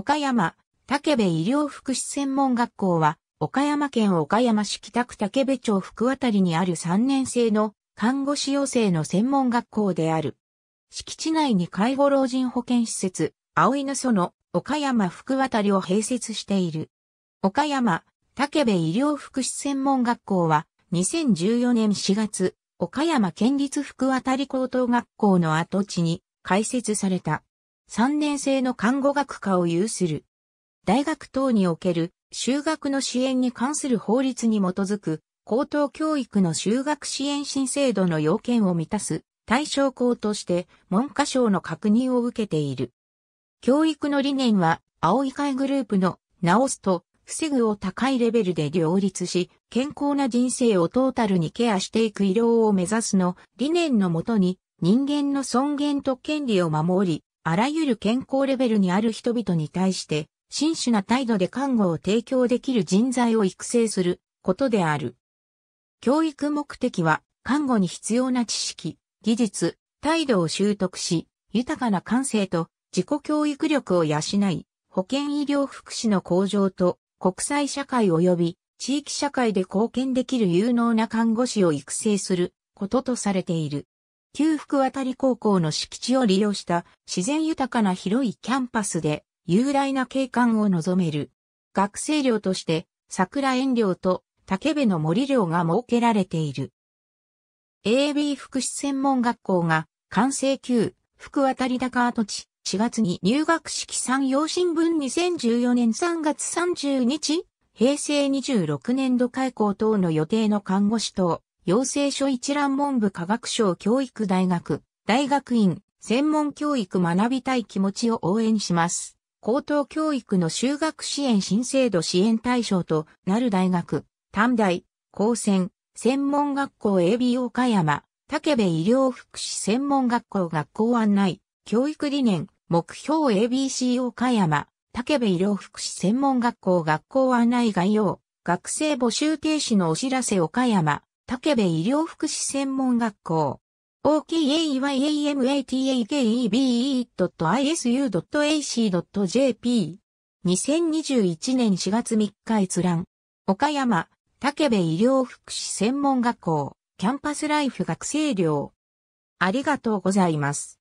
岡山、竹部医療福祉専門学校は、岡山県岡山市北区竹部町福渡りにある3年生の看護師養成の専門学校である。敷地内に介護老人保健施設、葵の園、岡山福渡りを併設している。岡山、竹部医療福祉専門学校は、2014年4月、岡山県立福渡り高等学校の跡地に開設された。3年生の看護学科を有する。大学等における修学の支援に関する法律に基づく高等教育の修学支援新制度の要件を満たす対象校として文科省の確認を受けている。教育の理念は青い会グループの直すと防ぐを高いレベルで両立し、健康な人生をトータルにケアしていく医療を目指すの理念のもとに人間の尊厳と権利を守り、あらゆる健康レベルにある人々に対して、真摯な態度で看護を提供できる人材を育成することである。教育目的は、看護に必要な知識、技術、態度を習得し、豊かな感性と自己教育力を養い、保健医療福祉の向上と国際社会及び地域社会で貢献できる有能な看護師を育成することとされている。旧福渡高校の敷地を利用した自然豊かな広いキャンパスで雄大な景観を望める。学生寮として桜園寮と竹部の森寮が設けられている。AB 福祉専門学校が完成旧福渡高跡地4月に入学式産業新聞2014年3月30日平成26年度開校等の予定の看護師等養成所一覧文部科学省教育大学、大学院、専門教育学びたい気持ちを応援します。高等教育の修学支援新制度支援対象となる大学、短大、高専、専門学校 AB 岡山、竹部医療福祉専門学校学校案内、教育理念、目標 ABC 岡山、竹部医療福祉専門学校学校案内概要、学生募集停止のお知らせ岡山、竹部医療福祉専門学校。o k a y a m a t a k e b e i s u a c j p 2021年4月3日閲覧。岡山、竹部医療福祉専門学校、キャンパスライフ学生寮。ありがとうございます。